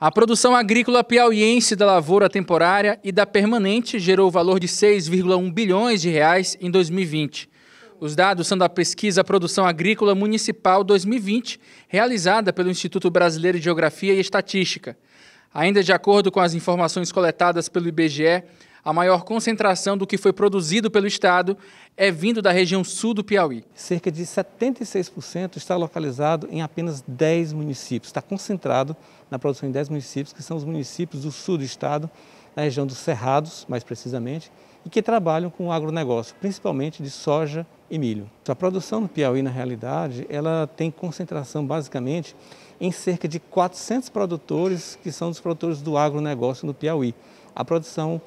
A produção agrícola piauiense da lavoura temporária e da permanente gerou o valor de 6,1 bilhões de reais em 2020. Os dados são da pesquisa Produção Agrícola Municipal 2020, realizada pelo Instituto Brasileiro de Geografia e Estatística. Ainda de acordo com as informações coletadas pelo IBGE, a maior concentração do que foi produzido pelo Estado é vindo da região sul do Piauí. Cerca de 76% está localizado em apenas 10 municípios. Está concentrado na produção em 10 municípios, que são os municípios do sul do Estado, na região dos Cerrados, mais precisamente, e que trabalham com o agronegócio, principalmente de soja e milho. A produção no Piauí, na realidade, ela tem concentração basicamente em cerca de 400 produtores que são os produtores do agronegócio no Piauí. A produção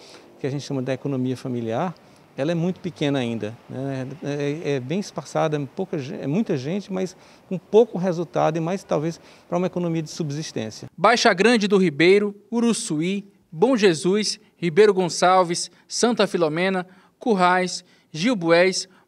que a gente chama da economia familiar, ela é muito pequena ainda, né? é, é, é bem espaçada, é, pouca, é muita gente, mas com pouco resultado e mais talvez para uma economia de subsistência. Baixa Grande do Ribeiro, Uruçuí, Bom Jesus, Ribeiro Gonçalves, Santa Filomena, Currais, Gil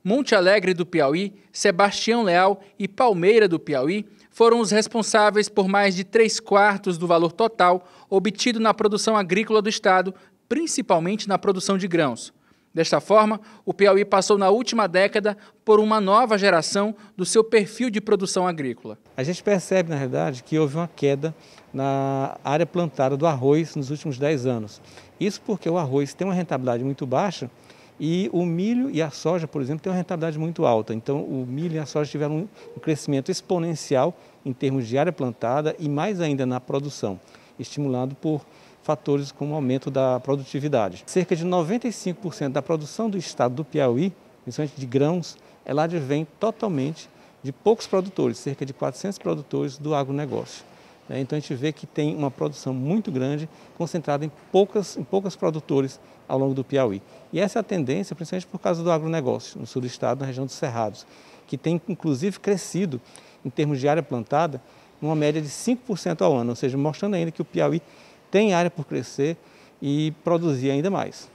Monte Alegre do Piauí, Sebastião Leal e Palmeira do Piauí foram os responsáveis por mais de três quartos do valor total obtido na produção agrícola do Estado principalmente na produção de grãos. Desta forma, o Piauí passou na última década por uma nova geração do seu perfil de produção agrícola. A gente percebe, na verdade que houve uma queda na área plantada do arroz nos últimos 10 anos. Isso porque o arroz tem uma rentabilidade muito baixa e o milho e a soja, por exemplo, têm uma rentabilidade muito alta. Então, o milho e a soja tiveram um crescimento exponencial em termos de área plantada e mais ainda na produção, estimulado por fatores como o aumento da produtividade. Cerca de 95% da produção do estado do Piauí, principalmente de grãos, ela advém totalmente de poucos produtores, cerca de 400 produtores do agronegócio. É, então a gente vê que tem uma produção muito grande, concentrada em poucas, em poucas produtores ao longo do Piauí. E essa é a tendência, principalmente por causa do agronegócio no sul do estado, na região dos Cerrados, que tem inclusive crescido em termos de área plantada, numa média de 5% ao ano, ou seja, mostrando ainda que o Piauí tem área por crescer e produzir ainda mais.